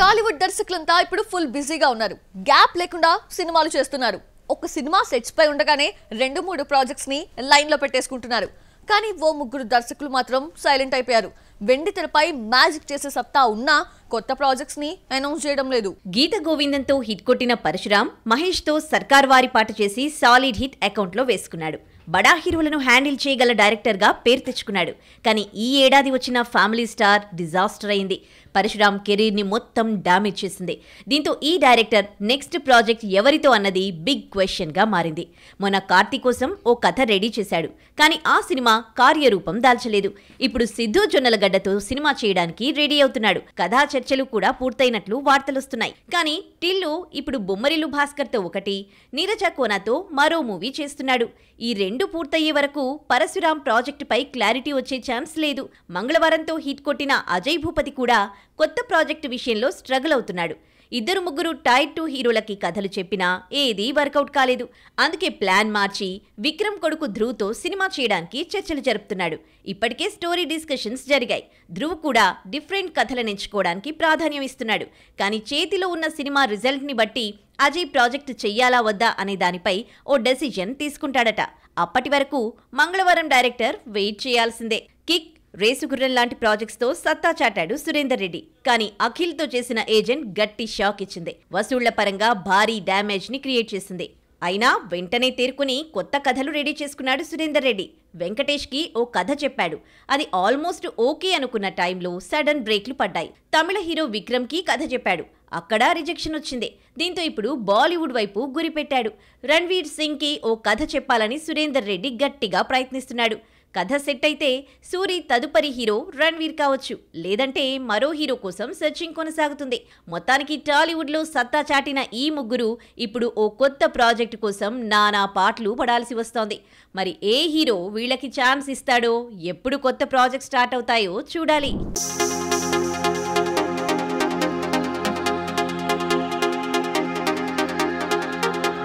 టాలీవుడ్ దర్శకులంతా ఇప్పుడు ఫుల్ బిజీగా ఉన్నారు గ్యాప్ లేకుండా సినిమాలు చేస్తున్నారు ఒక సినిమా సెట్స్ పై ఉండగానే రెండు మూడు ప్రాజెక్ట్స్ ని లైన్ లో పెట్టేసుకుంటున్నారు కానీ ఓ ముగ్గురు దర్శకులు మాత్రం సైలెంట్ అయిపోయారు వెండి తెరపై మ్యాజిక్ చేసే సత్తా ఉన్నా కొత్త ప్రాజెక్ట్స్ ని అనౌన్స్ చేయడం లేదు గీత గోవిందంతో హిట్ కొట్టిన పరశురామ్ మహేష్ తో సర్కార్ వారి పాట చేసి సాలిడ్ హిట్ అకౌంట్ లో వేసుకున్నాడు బడా హీరోలను హ్యాండిల్ చేయగల డైరెక్టర్గా పేరు తెచ్చుకున్నాడు కానీ ఈ ఏడాది వచ్చిన ఫ్యామిలీ స్టార్ డిజాస్టర్ అయింది పరశురామ్ కెరీర్ని మొత్తం డామేజ్ చేసింది దీంతో ఈ డైరెక్టర్ నెక్స్ట్ ప్రాజెక్ట్ ఎవరితో అన్నది బిగ్ క్వశ్చన్గా మారింది మొన్న కార్తీ కోసం ఓ కథ రెడీ చేశాడు కానీ ఆ సినిమా కార్యరూపం దాల్చలేదు ఇప్పుడు సిద్ధు జొన్నలగడ్డతో సినిమా చేయడానికి రెడీ అవుతున్నాడు కథా చర్చలు కూడా పూర్తయినట్లు వార్తలొస్తున్నాయి కానీ టిల్లు ఇప్పుడు బొమ్మరిలు భాస్కర్తో ఒకటి నీరజ కోనాతో మరో మూవీ చేస్తున్నాడు ఈ రెండు పూర్తయ్యే వరకు పరశురాం ప్రాజెక్టుపై క్లారిటీ వచ్చే ఛాన్స్ లేదు మంగళవారంతో హిట్ కొట్టిన అజయ్ భూపతి కూడా కొత్త ప్రాజెక్టు విషయంలో స్ట్రగుల్ అవుతున్నాడు ఇద్దరు ముగ్గురు టైర్ టూ హీరోలకి కథలు చెప్పినా ఏదీ వర్కౌట్ కాలేదు అందుకే ప్లాన్ మార్చి విక్రమ్ కొడుకు ధ్రువ్తో సినిమా చేయడానికి చర్చలు జరుపుతున్నాడు ఇప్పటికే స్టోరీ డిస్కషన్స్ జరిగాయి ధ్రువ్ కూడా డిఫరెంట్ కథలు ఎంచుకోవడానికి ప్రాధాన్యం ఇస్తున్నాడు కానీ చేతిలో ఉన్న సినిమా రిజల్ట్ని బట్టి అజయ్ ప్రాజెక్ట్ చెయ్యాలా వద్దా అనే దానిపై ఓ డెసిజన్ తీసుకుంటాడట అప్పటి వరకు మంగళవారం డైరెక్టర్ వెయిట్ చేయాల్సిందే కిక్ రేసు గుర్రం లాంటి ప్రాజెక్ట్స్తో సత్తా చాటాడు సురేందర్ రెడ్డి కానీ అఖిల్తో చేసిన ఏజెంట్ గట్టి షాక్ ఇచ్చింది వసూళ్ల పరంగా భారీ డ్యామేజ్ని క్రియేట్ చేసింది అయినా వెంటనే తీరుకుని కొత్త కథలు రెడీ చేసుకున్నాడు సురేందర్ రెడ్డి వెంకటేష్కి ఓ కథ చెప్పాడు అది ఆల్మోస్ట్ ఓకే అనుకున్న టైంలో సడన్ బ్రేక్లు పడ్డాయి తమిళ హీరో విక్రమ్కి కథ చెప్పాడు అక్కడ రిజెక్షన్ వచ్చింది దీంతో ఇప్పుడు బాలీవుడ్ వైపు గురిపెట్టాడు రణ్వీర్ సింగ్కి ఓ కథ చెప్పాలని సురేందర్ రెడ్డి గట్టిగా ప్రయత్నిస్తున్నాడు కథ సెట్ అయితే సూరి తదుపరి హీరో రణ్వీర్ కావచ్చు లేదంటే మరో హీరో కోసం సెర్చింగ్ కొనసాగుతుంది మొత్తానికి టాలీవుడ్లో సత్తా చాటిన ఈ ముగ్గురు ఇప్పుడు ఓ కొత్త ప్రాజెక్టు కోసం నానా పాటలు పడాల్సి వస్తోంది మరి ఏ హీరో వీళ్ళకి ఛాన్స్ ఇస్తాడో ఎప్పుడు కొత్త ప్రాజెక్ట్ స్టార్ట్ అవుతాయో చూడాలి